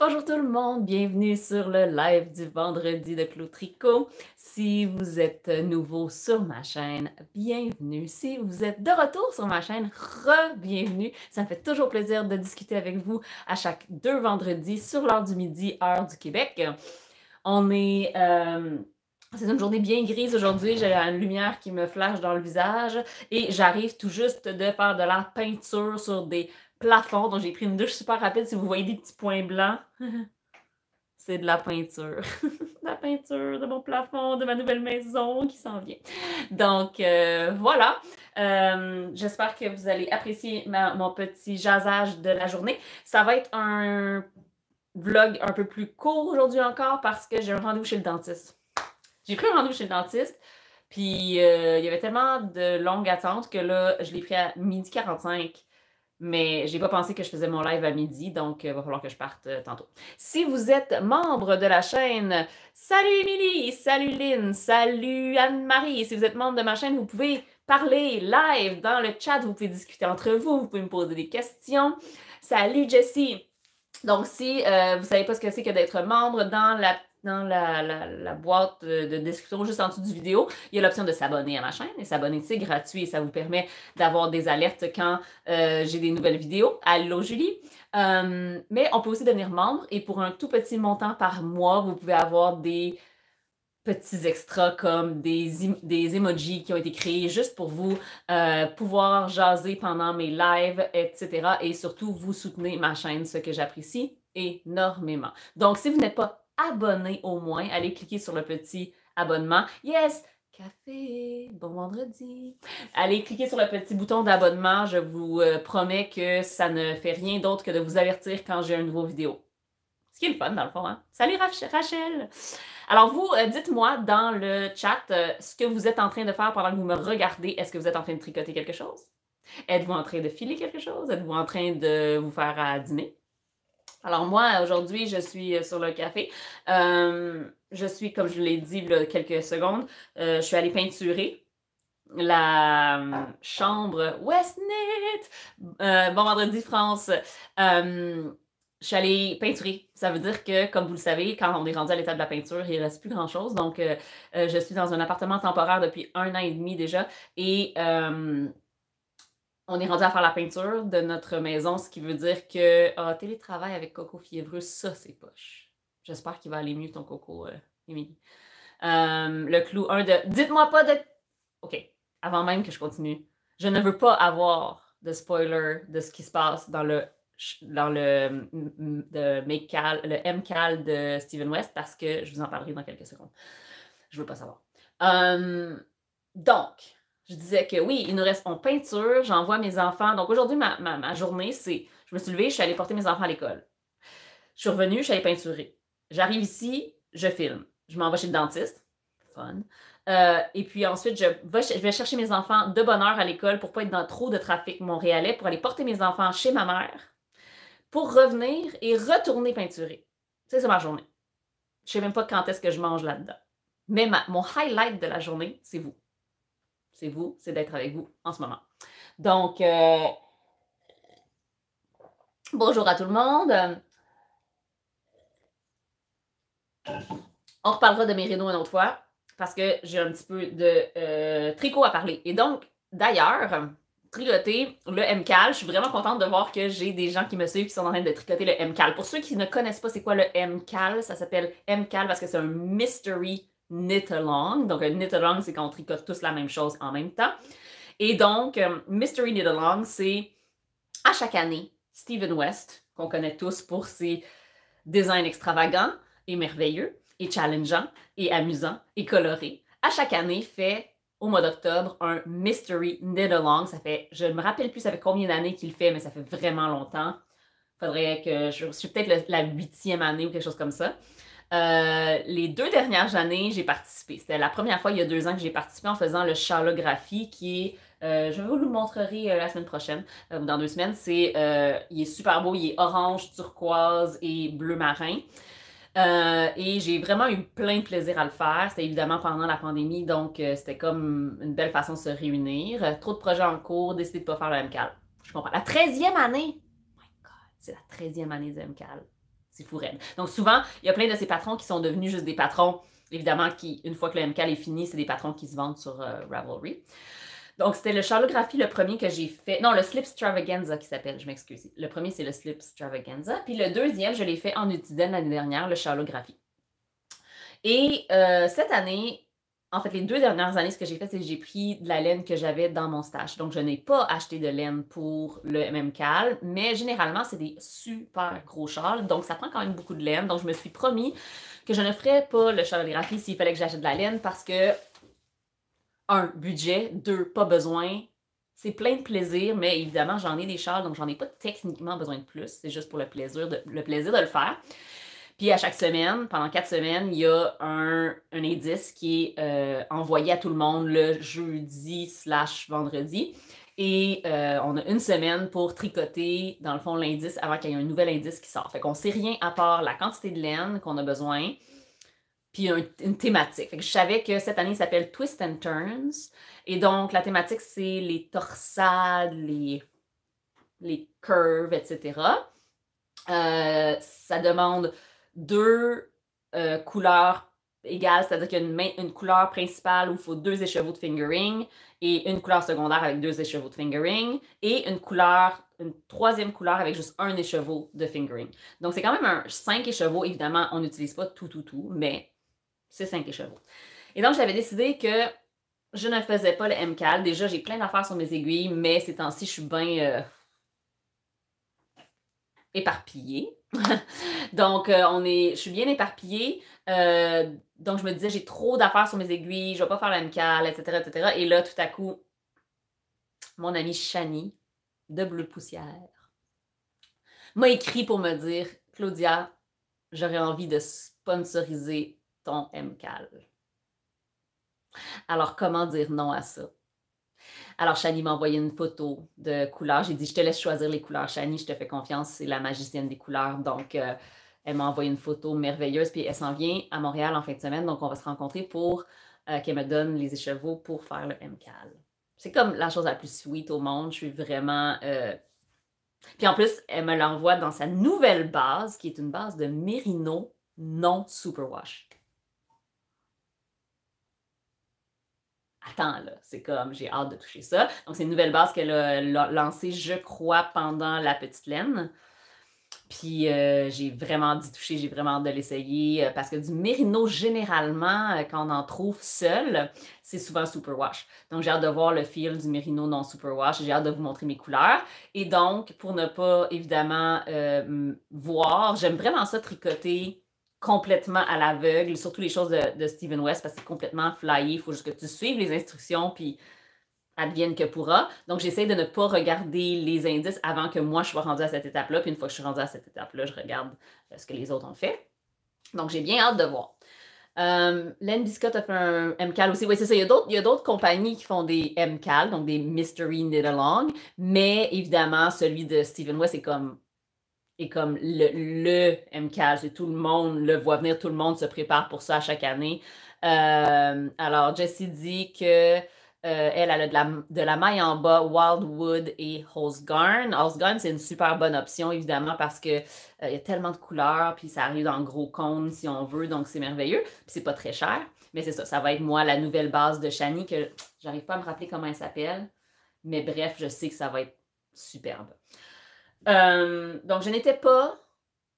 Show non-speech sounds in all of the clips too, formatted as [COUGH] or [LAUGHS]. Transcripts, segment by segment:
Bonjour tout le monde, bienvenue sur le live du vendredi de Clou Tricot. Si vous êtes nouveau sur ma chaîne, bienvenue. Si vous êtes de retour sur ma chaîne, re-bienvenue. Ça me fait toujours plaisir de discuter avec vous à chaque deux vendredis sur l'heure du midi, heure du Québec. On est... Euh, c'est une journée bien grise aujourd'hui. J'ai la lumière qui me flash dans le visage et j'arrive tout juste de faire de la peinture sur des plafond. Donc, j'ai pris une douche super rapide. Si vous voyez des petits points blancs, [LAUGHS] c'est de la peinture. [LAUGHS] la peinture de mon plafond, de ma nouvelle maison qui s'en vient. Donc, euh, voilà. Euh, j'espère que vous allez apprécier mon petit jasage de la journée. Ça va être un vlog un peu plus court aujourd'hui encore parce que j'ai un rendez-vous chez le dentiste. J'ai pris un rendez-vous chez le dentiste. Puis, euh, il y avait tellement de longues attentes que là, je l'ai pris à midi 45. Mais j'ai pas pensé que je faisais mon live à midi, donc il euh, va falloir que je parte euh, tantôt. Si vous êtes membre de la chaîne, salut Émilie, salut Lynn, salut Anne-Marie. Si vous êtes membre de ma chaîne, vous pouvez parler live dans le chat, vous pouvez discuter entre vous, vous pouvez me poser des questions. Salut Jessie. Donc si vous euh, vous savez pas ce que c'est que d'être membre dans la dans la, boîte de, description juste en dessous du vidéo, il y a l'option de s'abonner à ma chaîne. Et s'abonner, c'est gratuit et ça vous permet d'avoir des alertes quand euh, j'ai des nouvelles vidéos. Allô Julie! Euh, mais on peut aussi devenir membre et pour un tout petit montant par mois, vous pouvez avoir des petits extras comme des, emojis qui ont été créés juste pour vous, euh, pouvoir jaser pendant mes lives, etc. Et surtout, vous soutenez ma chaîne, ce que j'apprécie énormément. Donc, si vous n'êtes pas Abonnez au moins. Allez cliquer sur le petit abonnement. Yes! Café, bon vendredi. Allez cliquer sur le petit bouton d'abonnement. Je vous euh, promets que ça ne fait rien d'autre que de vous avertir quand j'ai une nouvelle vidéo. Ce qui est le fun, dans le fond. Hein? Salut Rachel! Alors, vous, euh, dites-moi dans le chat euh, ce que vous êtes en train de faire pendant que vous me regardez. Est-ce que vous êtes en train de tricoter quelque chose? Êtes-vous en train de filer quelque chose? Êtes-vous en train de vous faire à dîner? Alors moi, aujourd'hui, je suis euh, sur le café. Euh, je suis, comme je l'ai dit, il y a quelques secondes, euh, je suis allée peinturer la chambre Westnet. bon vendredi, France. je suis allée peinturer. Ça veut dire que, comme vous le savez, quand on est rendu à l'état de la peinture, il ne reste plus grand-chose. Donc, je suis dans un appartement temporaire depuis un an et demi déjà. Et on est rendu à faire la peinture de notre maison, ce qui veut dire que ah, télétravail avec Coco fiévreux, ça, c'est poche. J'espère qu'il va aller mieux ton Coco, euh, euh, le clou 1 de Dites-moi pas de. OK, avant même que je continue, je ne veux pas avoir de spoiler de ce qui se passe dans le dans le, de MCAL, le MCAL de Steven West parce que je vous en parlerai dans quelques secondes. Je veux pas savoir. Euh, donc, je disais que oui, il nous reste, mon peinture, j'envoie mes enfants. Donc aujourd'hui, ma, ma, journée, c'est, je me suis levée, je suis allée porter mes enfants à l'école. Je suis revenue, je suis allée peinturer. J'arrive ici, je filme. Je m'en vais chez le dentiste. Fun. Euh, et puis ensuite, je vais, chercher mes enfants de bonne heure à l'école pour pas être dans trop de trafic montréalais, pour aller porter mes enfants chez ma mère, pour revenir et retourner peinturer. C'est ma journée. Je sais même pas quand est-ce que je mange là-dedans. Mais mon highlight de la journée, c'est vous c'est vous, c'est d'être avec vous en ce moment. Donc, euh, bonjour à tout le monde. On reparlera de mes rénaux une autre fois parce que j'ai un petit peu de euh, tricot à parler. Et donc, d'ailleurs, tricoter le MCAL. Je suis vraiment contente de voir que j'ai des gens qui me suivent qui sont en train de tricoter le MCAL. Pour ceux qui ne connaissent pas c'est quoi le MCAL, ça s'appelle MCAL parce que c'est un Mystery knit along. Donc, un knit along, c'est on tricote tous la même chose en même temps. Et donc, euh, Mystery Knit Along, c'est à chaque année, Stephen West, qu'on connaît tous pour ses designs extravagants et merveilleux, et challengeants, et amusants, et colorés, à chaque année fait au mois d'octobre un Mystery Knit Along. Ça fait, je ne me rappelle plus ça fait combien d'années qu'il fait, mais ça fait vraiment longtemps. Faudrait que je, je suis peut-être la huitième année ou quelque chose comme ça. Euh, les deux dernières années, j'ai participé. C'était la première fois il y a deux ans que j'ai participé en faisant le charlographie qui est euh, je vous le montrerai euh, la semaine prochaine, dans deux semaines. C'est, il est super beau, il est orange, turquoise et bleu marin. et j'ai vraiment eu plein de plaisir à le faire. C'était évidemment pendant la pandémie, donc c'était comme une belle façon de se réunir. trop de projets en cours, décidé de ne pas faire le MCAL. Je comprends. La 13e année! Oh my God, c'est la 13e année du MCAL. C'est Donc souvent, il y a plein de ces patrons qui sont devenus juste des patrons, évidemment, qui, une fois que le MCAL est fini, c'est des patrons qui se vendent sur euh, Ravelry. Donc, c'était le charlographie, le premier que j'ai fait. Non, le Slip Stravaganza qui s'appelle, je m'excuse. Le premier, c'est le Slip Stravaganza. Puis le deuxième, je l'ai fait en Utiden l'année dernière, le charlographie. Et euh, cette année, en fait, les deux dernières années, ce que j'ai fait, c'est que j'ai pris de la laine que j'avais dans mon stage. Donc, je n'ai pas acheté de laine pour le MMCAL, mais généralement, c'est des super gros châles. Donc, ça prend quand même beaucoup de laine. Donc, je me suis promis que je ne ferais pas le chalographie s'il fallait que j'achète de la laine parce que, un, budget, deux, pas besoin. C'est plein de plaisir, mais évidemment, j'en ai des châles, donc j'en ai pas techniquement besoin de plus. C'est juste pour le plaisir de, le plaisir de le faire. Puis à chaque semaine, pendant quatre semaines, il y a un, indice qui est euh, envoyé à tout le monde le jeudi slash vendredi. Et euh, on a une semaine pour tricoter, dans le fond, l'indice avant qu'il y ait un nouvel indice qui sort. Fait qu'on sait rien à part la quantité de laine qu'on a besoin, puis une thématique. Fait que je savais que cette année, s'appelle Twist and Turns. Et donc, la thématique, c'est les torsades, les, les curves, etc. Euh, ça demande deux euh, couleurs égales, c'est-à-dire qu'il y a une, couleur principale où il faut deux écheveaux de fingering et une couleur secondaire avec deux écheveaux de fingering et une couleur, une troisième couleur avec juste un écheveau de fingering. Donc, c'est quand même un cinq écheveaux. Évidemment, on n'utilise pas tout, tout, tout, mais c'est cinq écheveaux. Et donc, j'avais décidé que je ne faisais pas le MCAL. Déjà, j'ai plein d'affaires sur mes aiguilles, mais ces temps-ci, je suis bien euh, éparpillée. [LAUGHS] donc, euh, on est, je suis bien éparpillée. Euh, donc, je me disais, j'ai trop d'affaires sur mes aiguilles, je ne vais pas faire la etc., etc. Et là, tout à coup, mon amie Shani de Bleu Poussière m'a écrit pour me dire Claudia, j'aurais envie de sponsoriser ton MCAL. Alors, comment dire non à ça? Alors, Shani m'a envoyé une photo de couleurs. J'ai dit, je te laisse choisir les couleurs, Shani, je te fais confiance, c'est la magicienne des couleurs. Donc, euh, elle m'a envoyé une photo merveilleuse, puis elle s'en vient à Montréal en fin de semaine. Donc, on va se rencontrer pour euh, qu'elle me donne les échevaux pour faire le MCAL. C'est comme la chose la plus sweet au monde. Je suis vraiment. Euh, puis en plus, elle me l'envoie dans sa nouvelle base, qui est une base de mérino non superwash. attends, là, c'est comme, j'ai hâte de toucher ça. Donc, c'est une nouvelle base qu'elle a, lancée, je crois, pendant la petite laine. Puis euh, j'ai vraiment dit toucher, j'ai vraiment hâte de l'essayer euh, parce que du mérino, généralement, euh, quand on en trouve seul, c'est souvent superwash. Donc j'ai hâte de voir le fil du mérino non superwash, j'ai hâte de vous montrer mes couleurs. Et donc, pour ne pas évidemment voir, j'aime vraiment ça tricoter complètement à l'aveugle, surtout les choses de, Stephen West, parce que c'est complètement flyé. Il faut juste que tu suives les instructions, puis advienne que pourra. Donc, j'essaie de ne pas regarder les indices avant que moi, je sois rendue à cette étape-là. Puis une fois que je suis rendue à cette étape-là, je regarde euh, ce que les autres ont fait. Donc, j'ai bien hâte de voir. Euh, Len Biscott a fait un MCAL aussi. Oui, c'est ça. Il y a d'autres compagnies qui font des MCAL, donc des Mystery Knit Along. Mais évidemment, celui de Stephen West est comme et comme le, le et tout le monde le voit venir, tout le monde se prépare pour ça à chaque année. Euh, alors, Jessie dit que euh, elle, a de la, de la, maille en bas, Wildwood et Hosgarn. Garn c'est une super bonne option, évidemment, parce qu'il euh, y a tellement de couleurs, puis ça arrive dans le gros cône si on veut, donc c'est merveilleux. Puis c'est pas très cher. Mais c'est ça, ça va être moi, la nouvelle base de Shani, que j'arrive pas à me rappeler comment elle s'appelle. Mais bref, je sais que ça va être superbe. Euh, donc, je n'étais pas,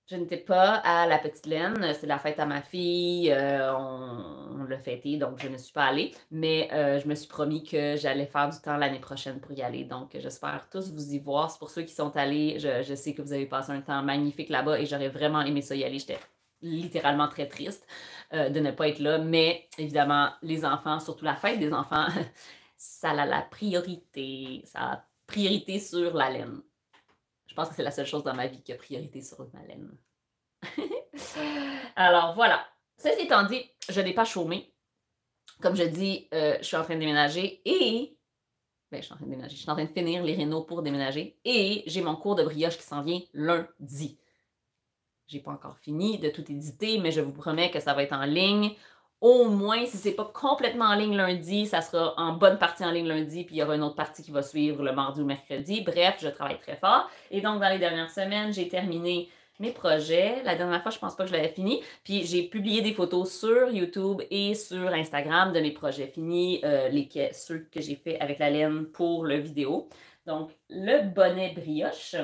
je n'étais pas à la petite laine. C'est la fête à ma fille. Euh, on, l'a fêté, donc je ne suis pas allée. Mais euh, je me suis promis que j'allais faire du temps l'année prochaine pour y aller. Donc, j'espère tous vous y voir. C'est pour ceux qui sont allés. Je, sais que vous avez passé un temps magnifique là-bas et j'aurais vraiment aimé ça y aller. J'étais littéralement très triste de ne pas être là. Mais évidemment, les enfants, surtout la fête des enfants, [LAUGHS] ça a la priorité. Ça a priorité sur la laine pense que c'est la seule chose dans ma vie qui a priorité sur ma laine. [LAUGHS] Alors voilà. Ceci étant dit, je n'ai pas chômé. Comme je dis, euh, je suis en train de déménager et. Ben, je suis en train de déménager. Je suis en train de finir les rénaux pour déménager et j'ai mon cours de brioche qui s'en vient lundi. J'ai pas encore fini de tout éditer, mais je vous promets que ça va être en ligne au moins, si c'est pas complètement en ligne lundi, ça sera en bonne partie en ligne lundi, puis il y aura une autre partie qui va suivre le mardi ou mercredi. Bref, je travaille très fort. Et donc, dans les dernières semaines, j'ai terminé mes projets. La dernière fois, je pense pas que je l'avais fini. Puis j'ai publié des photos sur YouTube et sur Instagram de mes projets finis, euh, ceux que j'ai fait avec la laine pour le vidéo. Donc, le bonnet brioche,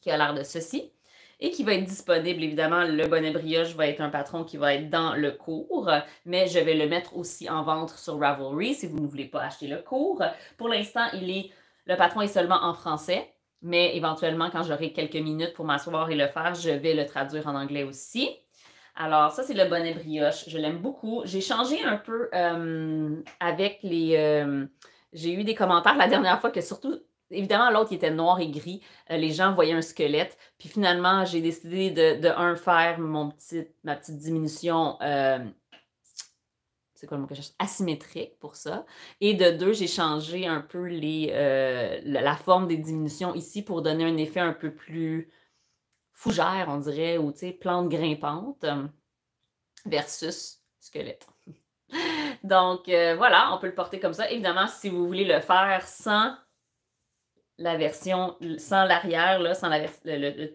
qui a l'air de ceci et qui va être disponible. Évidemment, le bonnet brioche va être un patron qui va être dans le cours, mais je vais le mettre aussi en vente sur Ravelry si vous ne voulez pas acheter le cours. Pour l'instant, il est le patron est seulement en français, mais éventuellement, quand j'aurai quelques minutes pour m'asseoir et le faire, je vais le traduire en anglais aussi. Alors, ça, c'est le bonnet brioche. Je l'aime beaucoup. J'ai changé un peu euh, avec les. Euh, j'ai eu des commentaires la dernière fois que surtout Évidemment, l'autre, était noir et gris. Euh, les gens voyaient un squelette. Puis finalement, j'ai décidé de, un, faire mon ma petite diminution. Euh, c'est quoi le mot Asymétrique pour ça. Et de deux, j'ai changé un peu les, euh, la forme des diminutions ici pour donner un effet un peu plus fougère, on dirait, ou plante grimpante versus squelette. [LAUGHS] Donc voilà, on peut le porter comme ça. Évidemment, si vous voulez le faire sans la version sans l'arrière, sans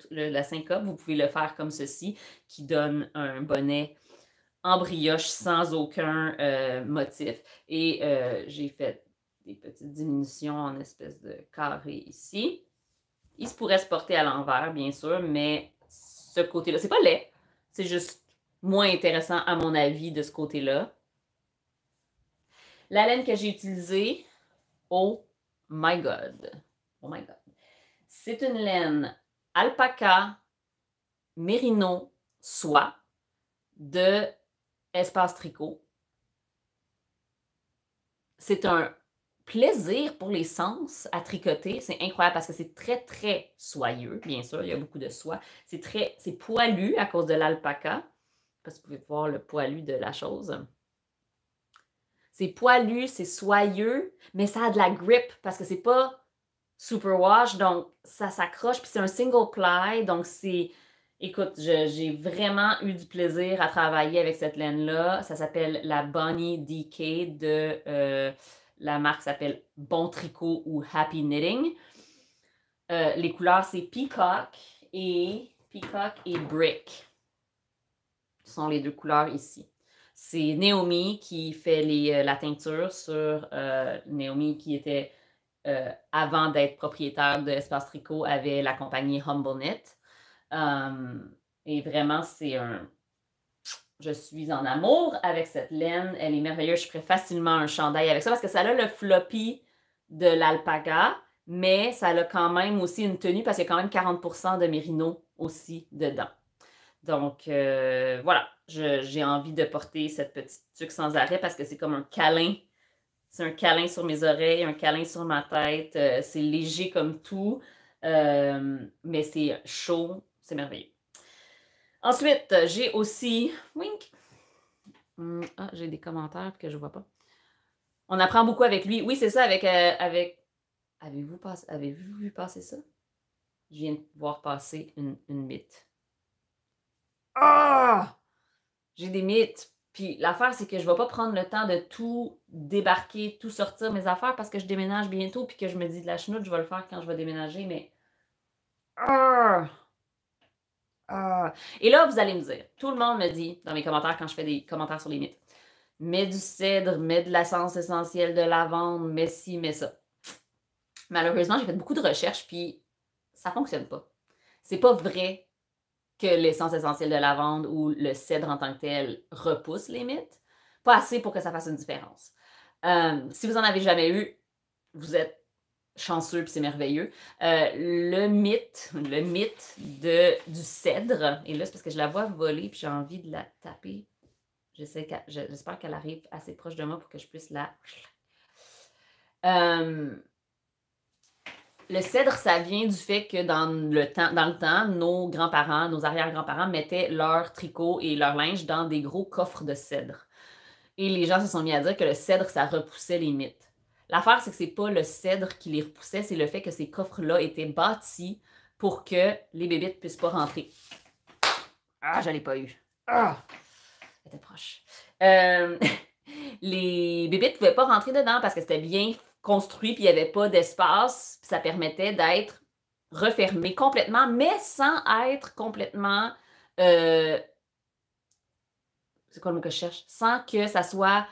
la, syncope, vous pouvez le faire comme ceci, qui donne un bonnet en brioche sans aucun euh, motif. Et euh, j'ai fait des petites diminutions en espèce de carré ici. Il se pourrait se porter à l'envers, bien sûr, mais ce côté-là, c'est pas laid, c'est juste moins intéressant à mon avis de ce côté-là. La laine que j'ai utilisée, oh my god! Oh my God. C'est une laine alpaca, mérino, soie de Espace Tricot. C'est un plaisir pour les sens à tricoter. C'est incroyable parce que c'est très, très soyeux, bien sûr. Il y a beaucoup de soie. C'est très, c'est poilu à cause de l'alpaca. Parce que vous pouvez voir le poilu de la chose. C'est poilu, c'est soyeux, mais ça a de la grippe parce que c'est pas Super Superwash, donc ça s'accroche, puis c'est un single ply, donc c'est. Écoute, j'ai vraiment eu du plaisir à travailler avec cette laine-là. Ça s'appelle la Bonnie DK de euh, la marque s'appelle Bon Tricot ou Happy Knitting. Euh, les couleurs, c'est Peacock et Peacock et Brick. Ce sont les deux couleurs ici. C'est Naomi qui fait les, euh, la teinture sur Naomi qui était euh, avant d'être propriétaire de Espace Tricot, avait la compagnie Humble Knit. Euh, et vraiment, c'est un. Je suis en amour avec cette laine. Elle est merveilleuse. Je ferais facilement un chandail avec ça parce que ça a le floppy de l'alpaga, mais ça a quand même aussi une tenue parce qu'il y a quand même 40 de mérino aussi dedans. Donc, euh, voilà, j'ai envie de porter cette petite tuque sans arrêt parce que c'est comme un câlin c'est un câlin sur mes oreilles, un câlin sur ma tête. Euh, c'est léger comme tout, euh, mais c'est chaud, c'est merveilleux. Ensuite, j'ai aussi. Wink! Hum, ah, j'ai des commentaires que je ne vois pas. On apprend beaucoup avec lui. Oui, c'est ça, avec. Euh, avez-vous Avez vu passer ça? Je viens de voir passer une, une mythe. Ah! J'ai des mythes. Puis l'affaire, c'est que je ne vais pas prendre le temps de tout débarquer, tout sortir mes affaires parce que je déménage bientôt puis que je me dis de la chenoute, je vais le faire quand je vais déménager, mais. Ah! Et là, vous allez me dire, tout le monde me dit dans mes commentaires quand je fais des commentaires sur les mythes mets du cèdre, mets de l'essence essentielle de lavande, mets ci, mets ça. Malheureusement, j'ai fait beaucoup de recherches puis ça fonctionne pas. C'est pas vrai que l'essence essentielle de lavande ou le cèdre en tant que tel repousse les mythes. Pas assez pour que ça fasse une différence. Euh, si vous en avez jamais eu, vous êtes chanceux et c'est merveilleux. Euh, le mythe, le mythe de, du cèdre, et là c'est parce que je la vois voler puis j'ai envie de la taper. J'espère qu'elle arrive assez proche de moi pour que je puisse la. Euh, le cèdre, ça vient du fait que dans le temps, dans le temps nos grands-parents, nos arrière-grands-parents mettaient leurs tricots et leurs linge dans des gros coffres de cèdre. Et les gens se sont mis à dire que le cèdre, ça repoussait les mythes. L'affaire, c'est que c'est pas le cèdre qui les repoussait, c'est le fait que ces coffres-là étaient bâtis pour que les bébites puissent pas rentrer. Ah, je l'ai pas eu. Ah! Elle était proche. Euh, [LAUGHS] les bébites pouvaient pas rentrer dedans parce que c'était bien construit, puis il n'y avait pas d'espace. Ça permettait d'être refermé complètement, mais sans être complètement. Euh, c'est quoi le mot que je cherche? Sans que ça soit.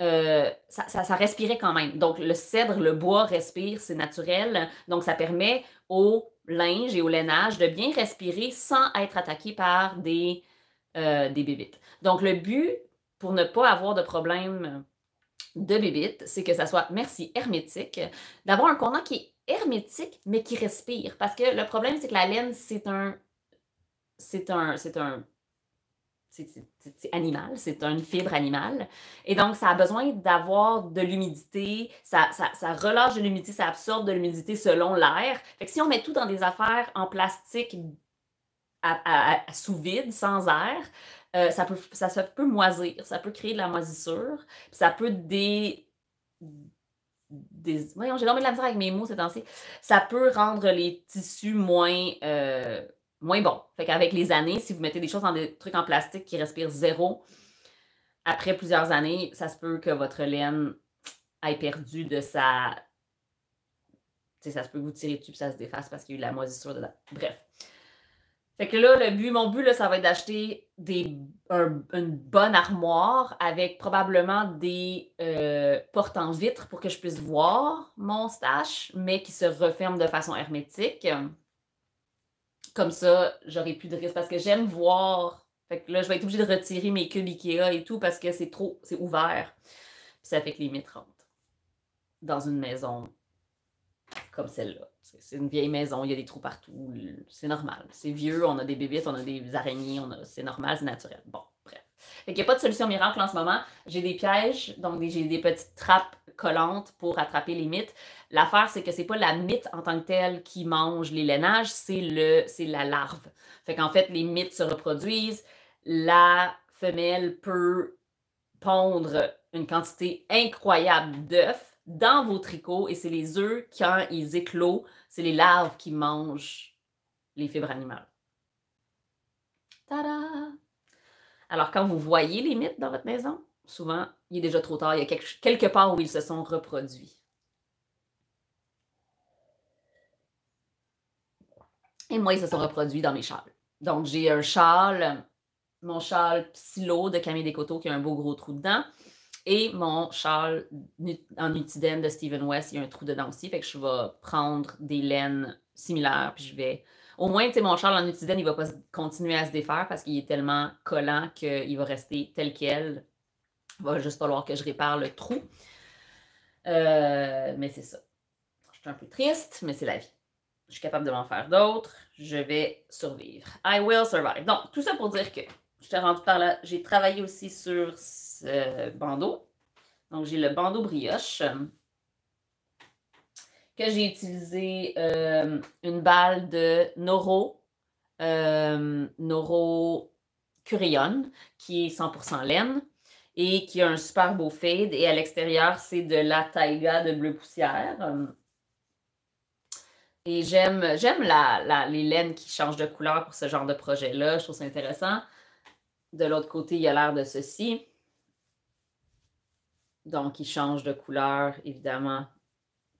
Euh, ça, respirait quand même. Donc, le cèdre, le bois respire, c'est naturel. Donc, ça permet au linge et au lainage de bien respirer sans être attaqué par des, euh, des bébites. Donc, le but, pour ne pas avoir de problème de bibitte, c'est que ça soit, merci, hermétique, d'avoir un contenant qui est hermétique, mais qui respire. Parce que le problème, c'est que la laine, c'est un. C'est un. C'est un. C'est animal, c'est une fibre animale. Et donc, ça a besoin d'avoir de l'humidité, ça, ça, ça, relâche de l'humidité, ça absorbe de l'humidité selon l'air. Fait que si on met tout dans des affaires en plastique sous vide, sans air, euh, ça, peut, ça, peut moisir, ça peut créer de la moisissure, ça peut des. des voyons, j'ai de la misère avec mes mots c'est dansé. Ça peut rendre les tissus moins. Euh, moins bons. Fait qu'avec les années, si vous mettez des choses dans des trucs en plastique qui respirent zéro, après plusieurs années, ça se peut que votre laine ait perdu de sa. Tu ça se peut que vous tirez dessus et ça se défasse parce qu'il y a eu de la moisissure dedans. Bref. Fait que là, le but, mon but, là, ça va être d'acheter des, une bonne armoire avec probablement des euh, portes en vitre pour que je puisse voir mon stache, mais qui se referme de façon hermétique. Comme ça, j'aurai plus de risques parce que j'aime voir. Fait que là, je vais être obligée de retirer mes cubes Ikea et tout parce que c'est trop, c'est ouvert. Puis ça fait que les rentrent dans une maison comme celle-là c'est une vieille maison, il y a des trous partout, c'est normal. C'est vieux, on a des bébés, on a des araignées, a... c'est normal, c'est naturel. Bon, bref. Fait qu'il n'y a pas de solution miracle en ce moment. J'ai des pièges, donc j'ai des petites trappes collantes pour attraper les mythes. L'affaire, c'est que c'est pas la mythe en tant que telle qui mange les lainages, c'est le, c'est la larve. Fait qu'en fait, les mythes se reproduisent. La femelle peut pondre une quantité incroyable d'œufs dans vos tricots et c'est les œufs, quand ils éclosent, c'est les larves qui mangent les fibres animales. Tada! Alors, quand vous voyez les mythes dans votre maison, souvent, il est déjà trop tard, il y a quelque, part où ils se sont reproduits. Et moi, ils se sont reproduits dans mes châles. Donc, j'ai un châle, mon châle Psylo de Camille Descoteaux qui a un beau gros trou dedans. Et mon châle en utidène de Steven West, il y a un trou dedans aussi. Fait que je vais prendre des laines similaires, puis je vais. Au moins, tu sais, mon châle en utidène, il va pas continuer à se défaire parce qu'il est tellement collant qu'il va rester tel quel. Il va juste falloir que je répare le trou. Euh, mais c'est ça. Je suis un peu triste, mais c'est la vie. Je suis capable de m'en faire d'autres. Je vais survivre. I will survive. Donc, tout ça pour dire que je suis par là. J'ai travaillé aussi sur ce bandeau. Donc, j'ai le bandeau brioche que j'ai utilisé euh, une balle de Noro, euh, Curion, qui est 100% laine et qui a un super beau fade. Et à l'extérieur, c'est de la taïga de bleu poussière. Et j'aime, les laines qui changent de couleur pour ce genre de projet-là. Je trouve ça intéressant. De l'autre côté, il y a l'air de ceci. Donc, il change de couleur, évidemment,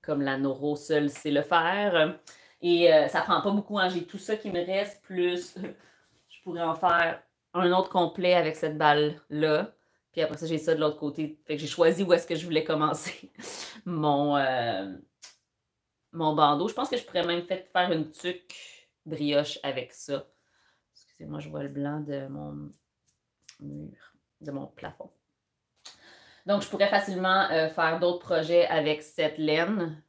comme la Noro seule sait le faire. Et ça euh, ça prend pas beaucoup. Hein. J'ai tout ça qui me reste, plus [LAUGHS] je pourrais en faire un autre complet avec cette balle-là. Puis après ça, j'ai ça de l'autre côté. Fait que j'ai choisi où est-ce que je voulais commencer [LAUGHS] mon, euh, mon bandeau. Je pense que je pourrais même faire une tuque brioche avec ça. Excusez-moi, je vois le blanc de mon mur de mon plafond. Donc, je pourrais facilement euh, faire d'autres projets avec cette laine.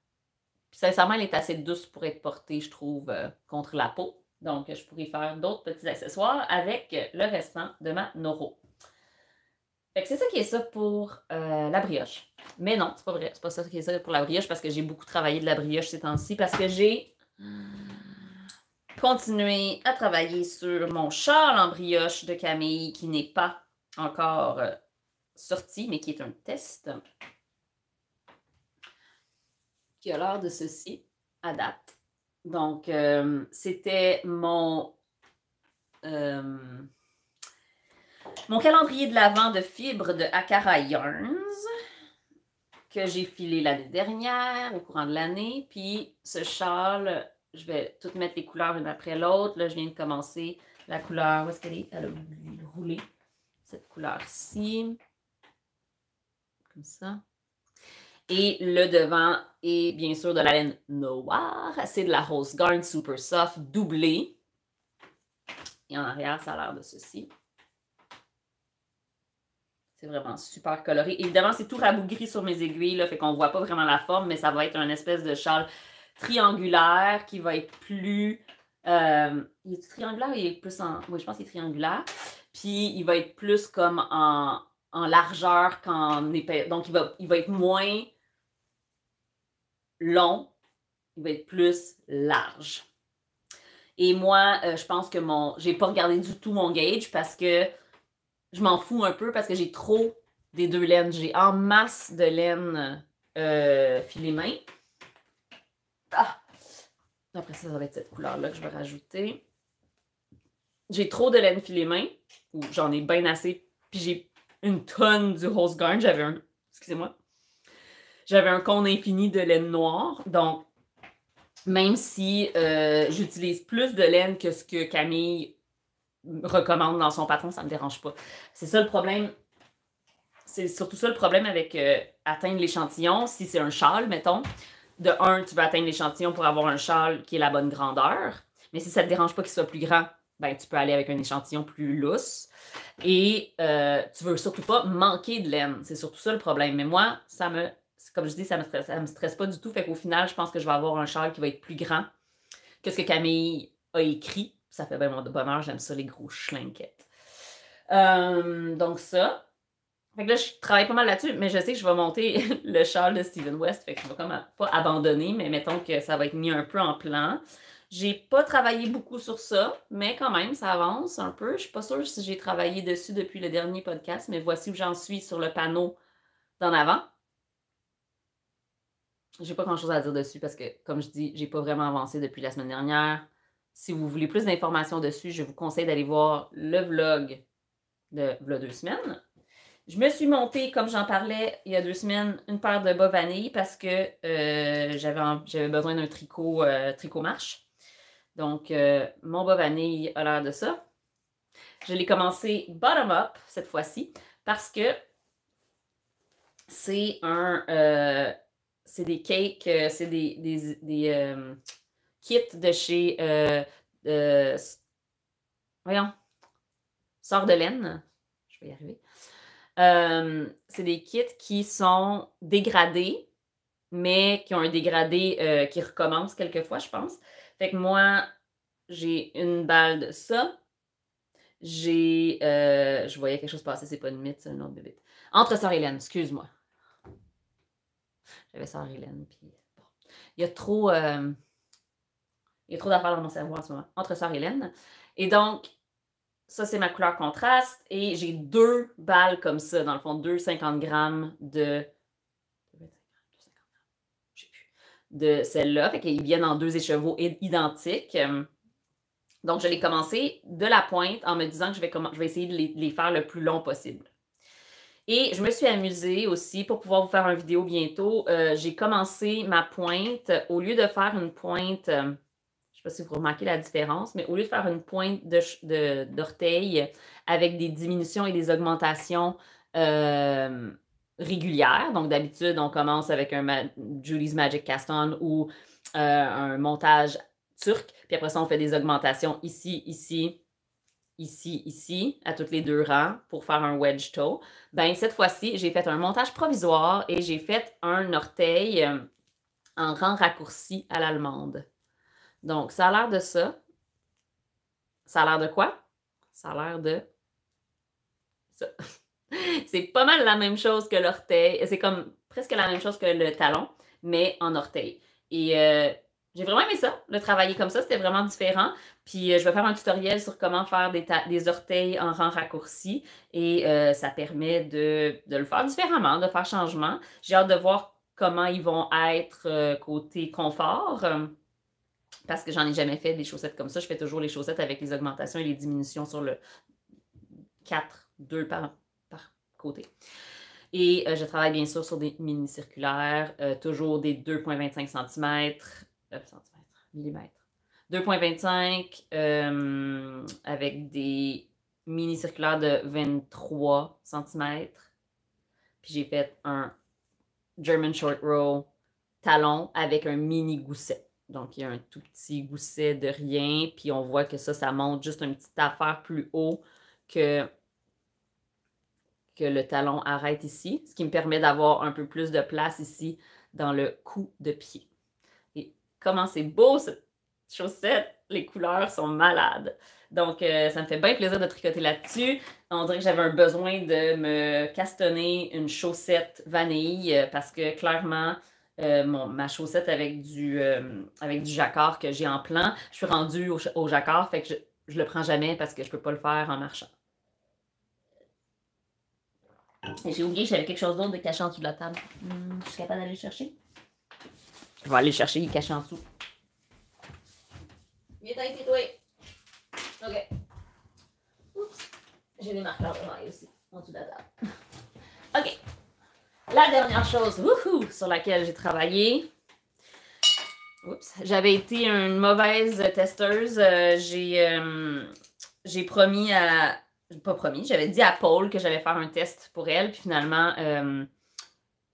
sincèrement, elle est assez douce pour être portée, je trouve, euh, contre la peau. Donc, je pourrais faire d'autres petits accessoires avec le restant de ma Noro. Fait que c'est ça qui est ça pour euh, la brioche. Mais non, c'est pas vrai. C'est pas ça qui est ça pour la brioche parce que j'ai beaucoup travaillé de la brioche ces temps-ci parce que j'ai. Hmm continuer à travailler sur mon châle en brioche de Camille qui n'est pas encore euh, sorti, mais qui est un test qui a l'air de ceci à date. Donc, euh, c'était mon, euh, mon calendrier de l'avant de fibres de Akara Yarns que j'ai filé l'année dernière au courant de l'année. Puis ce châle je vais toutes mettre les couleurs l'une après l'autre. Là, je viens de commencer la couleur, où est-ce qu'elle est? Elle a roulé cette couleur-ci. Comme ça. Et le devant est bien sûr de la laine noire. C'est de la Rose Garn Super Soft doublée. Et en arrière, ça a l'air de ceci. C'est vraiment super coloré. Évidemment, c'est tout rabougri sur mes aiguilles, là, fait qu'on ne voit pas vraiment la forme, mais ça va être un espèce de châle triangulaire qui va être plus. Euh, il est triangulaire il est plus en. Oui, je pense qu'il est triangulaire. Puis il va être plus comme en, largeur qu'en épais. Donc il va, il va être moins long, il va être plus large. Et moi, euh, je pense que mon. J'ai pas regardé du tout mon gauge parce que je m'en fous un peu parce que j'ai trop des deux laines. J'ai en masse de laine euh, filet main. Ah! Après ça, ça va être cette couleur-là que je vais rajouter. J'ai trop de laine filée main, ou j'en ai bien assez, puis j'ai une tonne du rose garn. J'avais un... Excusez-moi. J'avais un compte infini de laine noire, donc même si euh, j'utilise plus de laine que ce que Camille recommande dans son patron, ça ne me dérange pas. C'est ça le problème. C'est surtout ça le problème avec euh, atteindre l'échantillon. Si c'est un châle, mettons, de un, tu veux atteindre l'échantillon pour avoir un châle qui est la bonne grandeur. Mais si ça ne te dérange pas qu'il soit plus grand, ben, tu peux aller avec un échantillon plus lousse. Et euh, tu veux surtout pas manquer de laine. C'est surtout ça le problème. Mais moi, ça me, comme je dis, ça me me stresse pas du tout. Fait qu'au final, je pense que je vais avoir un châle qui va être plus grand que ce que Camille a écrit. Ça fait vraiment de bonheur, j'aime ça, les gros schlinquettes. Euh, donc ça. Fait que là, je travaille pas mal là-dessus, mais je sais que je vais monter [LAUGHS] le Charles de Steven West. Fait que je vais comme pas abandonner, mais mettons que ça va être mis un peu en plan. J'ai pas travaillé beaucoup sur ça, mais quand même, ça avance un peu. Je suis pas sûre si j'ai travaillé dessus depuis le dernier podcast, mais voici où j'en suis sur le panneau d'en avant. J'ai pas grand chose à dire dessus parce que, comme je dis, j'ai pas vraiment avancé depuis la semaine dernière. Si vous voulez plus d'informations dessus, je vous conseille d'aller voir le vlog de, de deux semaines je me suis montée, comme j'en parlais il y a deux semaines, une paire de bas vanille parce que euh, j'avais besoin d'un tricot, euh, tricot marche. Donc, euh, mon bas vanille a l'air de ça. Je l'ai commencé bottom-up cette fois-ci parce que c'est un... c'est des cakes, c'est des, des kits de chez... voyons. Sort de laine. Je vais y arriver c'est des kits qui sont dégradés, mais qui ont un dégradé euh, qui recommence quelquefois, je pense. Fait que moi, j'ai une balle de ça. J'ai. Euh, je voyais quelque chose passer, c'est pas une mythe, c'est un autre bébé. Entre Sœur Hélène, excuse-moi. J'avais Sœur Hélène, puis. Bon. Il y a trop. Euh, il y a trop d'affaires dans mon cerveau en ce moment. Entre Sœur Hélène. Et donc, ça, c'est ma couleur contraste. Et j'ai deux balles comme ça, dans le fond, 250 grammes de. de celle-là. Fait qu'ils viennent en deux écheveaux identiques. Donc, je l'ai commencé de la pointe en me disant que je vais, je vais essayer de les, faire le plus long possible. Et je me suis amusée aussi pour pouvoir vous faire une vidéo bientôt. Euh, j'ai commencé ma pointe. Au lieu de faire une pointe. Euh, je sais pas si vous remarquez la différence, mais au lieu de faire une pointe d'orteil avec des diminutions et des augmentations euh, régulières, donc d'habitude, on commence avec un Julie's Magic Cast-On ou euh, un montage turc, puis après ça, on fait des augmentations ici, ici, ici, ici, à toutes les deux rangs pour faire un wedge toe. Ben, cette fois-ci, j'ai fait un montage provisoire et j'ai fait un orteil euh, en rang raccourci à l'allemande. Donc, ça a l'air de ça. Ça a l'air de quoi? Ça a l'air de ça. [LAUGHS] c'est pas mal la même chose que l'orteil. C'est comme presque la même chose que le talon, mais en orteil. Et euh, j'ai vraiment aimé ça, le travailler comme ça. C'était vraiment différent. Puis euh, je vais faire un tutoriel sur comment faire des, orteils en rang raccourci. Et euh, ça permet de, de, le faire différemment, de faire changement. J'ai hâte de voir comment ils vont être côté confort parce que j'en ai jamais fait des chaussettes comme ça. Je fais toujours les chaussettes avec les augmentations et les diminutions sur le 4, 2 par, par côté. Et euh, je travaille bien sûr sur des mini-circulaires, euh, toujours des 2,25 cm, cm, mm, 2,25 avec des mini-circulaires de 23 cm. Puis j'ai fait un German short row talon avec un mini gousset. Donc, il y a un tout petit gousset de rien, puis on voit que ça, ça monte juste une petite affaire plus haut que, que le talon arrête ici, ce qui me permet d'avoir un peu plus de place ici dans le coup de pied. Et comment c'est beau cette chaussette! Les couleurs sont malades. Donc, euh, ça me fait bien plaisir de tricoter là-dessus. On dirait que j'avais un besoin de me castonner une chaussette vanille euh, parce que clairement, euh, ma chaussette avec du, euh, avec du jacquard que j'ai en plan. Je suis rendue au, jacquard, fait que je, ne le prends jamais parce que je peux pas le faire en marchant. J'ai oublié que j'avais quelque chose d'autre de caché en dessous de la table. Hmm, je suis capable d'aller le chercher? Je vais aller chercher, il est caché en dessous. Viens est toi. OK. Oups. J'ai des marqueurs de maille aussi, en dessous de la table. [LAUGHS] OK. La dernière chose sur laquelle j'ai travaillé, j'avais été une mauvaise testeuse. Euh, euh, j'ai promis à. Pas promis, j'avais dit à Paul que j'allais faire un test pour elle. Puis finalement, euh,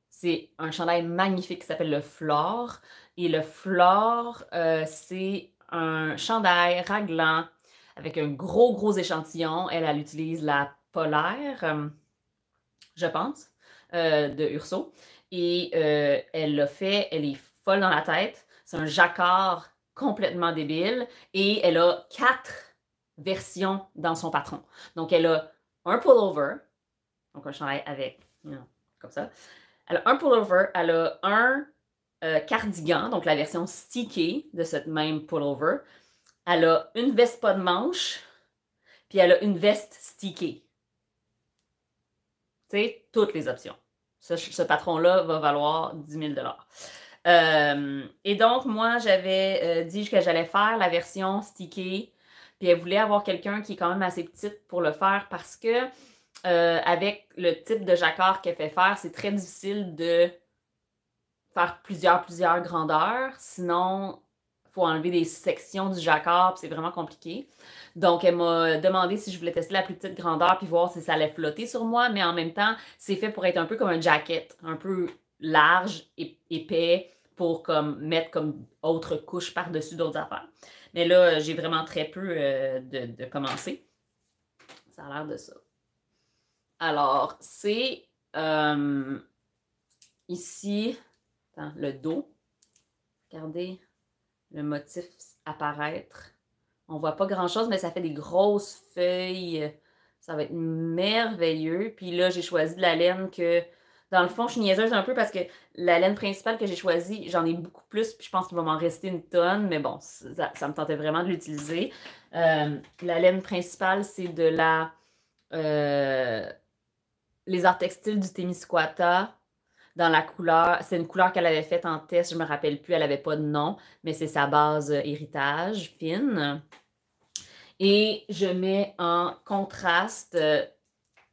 c'est un chandail magnifique qui s'appelle le Flore. Et le Flore, c'est un chandail raglan avec un gros, gros échantillon. Elle, elle utilise la polaire, je pense. Euh, de Urso. Et euh, elle l'a fait, elle est folle dans la tête. C'est un jacquard complètement débile. Et elle a quatre versions dans son patron. Donc, elle a un pullover, donc un travaille avec, comme ça. Elle a un pullover, elle a un euh, cardigan, donc la version stickée de cette même pullover. Elle a une veste pas de manche, puis elle a une veste stickée. Tu sais, toutes les options. Ce, patron-là va valoir 10 000 euh, et donc, moi, j'avais euh, dit que j'allais faire la version stickée, puis elle voulait avoir quelqu'un qui est quand même assez petit pour le faire parce que euh, avec le type de jacquard qu'elle fait faire, c'est très difficile de faire plusieurs, plusieurs grandeurs. Sinon, faut enlever des sections du jacquard, c'est vraiment compliqué. Donc, elle m'a demandé si je voulais tester la plus petite grandeur puis voir si ça allait flotter sur moi, mais en même temps, c'est fait pour être un peu comme un jacket, un peu large, et épais, pour comme mettre comme autre couche par-dessus d'autres affaires. Mais là, j'ai vraiment très peu euh, de, commencer. Ça a l'air de ça. Alors, c'est euh, ici, attends, le dos. Regardez, le motif apparaître. On voit pas grand-chose, mais ça fait des grosses feuilles. Ça va être merveilleux. Puis là, j'ai choisi de la laine que... Dans le fond, je suis niaiseuse un peu parce que la laine principale que j'ai choisie, j'en ai beaucoup plus, puis je pense qu'il va m'en rester une tonne, mais bon, ça, me tentait vraiment de l'utiliser. Euh, la laine principale, c'est de la... Euh, les arts textiles du Témiscouata dans la couleur. C'est une couleur qu'elle avait faite en test, je ne me rappelle plus, elle n'avait pas de nom, mais c'est sa base euh, héritage fine. Et je mets en contraste euh,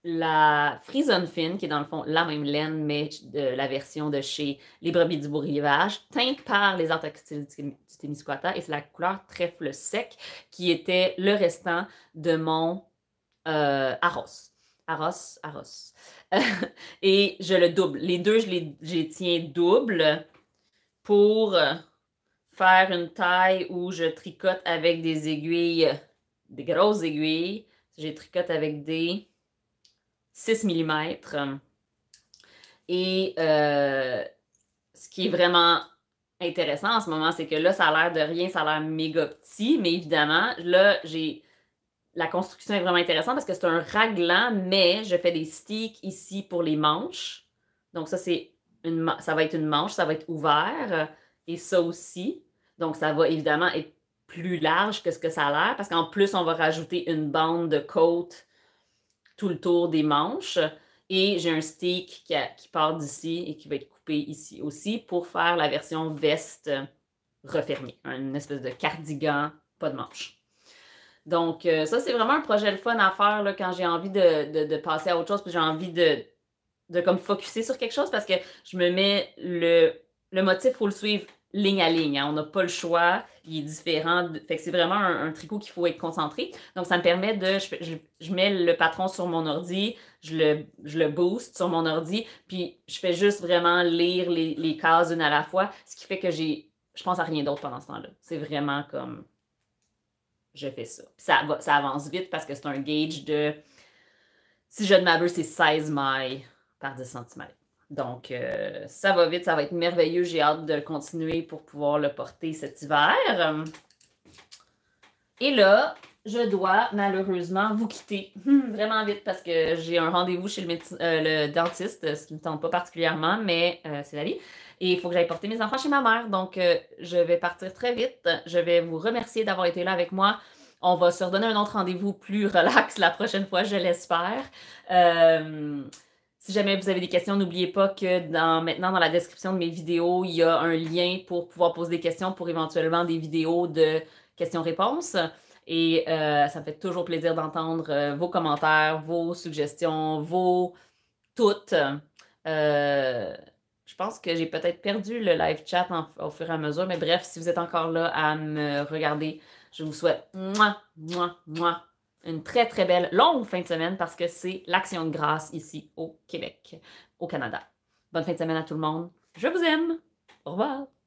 la Frison Fine, qui est dans le fond la même laine, mais de la version de chez Les Brebis du Bourg-Rivage, teinte par les arts textiles du Témiscouata, et c'est la couleur trèfle sec qui était le restant de mon Arros. Arros, Arros. [LAUGHS] et je le double. Les deux, je les, tiens double pour euh, faire une taille où je tricote avec des aiguilles, des grosses aiguilles. J'ai tricote avec des 6 mm. Et euh, ce qui est vraiment intéressant en ce moment, c'est que là, ça a l'air de rien, ça a l'air méga petit, mais évidemment, là, j'ai la construction est vraiment intéressante parce que c'est un raglan, mais je fais des sticks ici pour les manches. Donc, ça, c'est une, ça va être une manche, ça va être ouvert. Euh, et ça aussi. Donc, ça va évidemment être plus large que ce que ça a l'air parce qu'en plus, on va rajouter une bande de côte tout le tour des manches. Et j'ai un stick qui, qui part d'ici et qui va être coupé ici aussi pour faire la version veste refermée, une espèce de cardigan, pas de manche. Donc, euh, ça, c'est vraiment un projet le fun à faire quand j'ai envie de, de, passer à autre chose, puis j'ai envie de, de comme focuser sur quelque chose parce que je me mets le, motif, il faut le suivre ligne à ligne. Hein. On n'a pas le choix, il est différent. Fait que c'est vraiment un, tricot qu'il faut être concentré. Donc, ça me permet de. Je, mets le patron sur mon ordi, je le, je booste sur mon ordi, puis je fais juste vraiment lire les, les cases une à la fois, ce qui fait que j'ai. Je pense à rien d'autre pendant ce temps-là. C'est vraiment comme je fais ça. ça, ça avance vite parce que c'est un gauge de, si je ne m'abuse, c'est 16 mailles par 10 cm. Donc, euh, ça va vite, ça va être merveilleux. J'ai hâte de continuer pour pouvoir le porter cet hiver. Et là, je dois malheureusement vous quitter [LAUGHS] vraiment vite parce que j'ai un rendez-vous chez le, euh, dentiste, ce qui ne me tente pas particulièrement, mais euh, c'est la vie. Et il faut que j'aille porter mes enfants chez ma mère. Donc, euh, je vais partir très vite. Je vais vous remercier d'avoir été là avec moi. On va se redonner un autre rendez-vous plus relax la prochaine fois, je l'espère. Si jamais vous avez des questions, n'oubliez pas que dans, maintenant, dans la description de mes vidéos, il y a un lien pour pouvoir poser des questions pour éventuellement des vidéos de questions-réponses. Et euh, ça me fait toujours plaisir d'entendre euh, vos commentaires, vos suggestions, vos toutes. Euh, je pense que j'ai peut-être perdu le live chat au fur et à mesure, mais bref, si vous êtes encore là à me regarder, je vous souhaite moi, moi, moi, une très, très belle longue fin de semaine parce que c'est l'action de grâce ici au Québec, au Canada. Bonne fin de semaine à tout le monde. Je vous aime. Au revoir.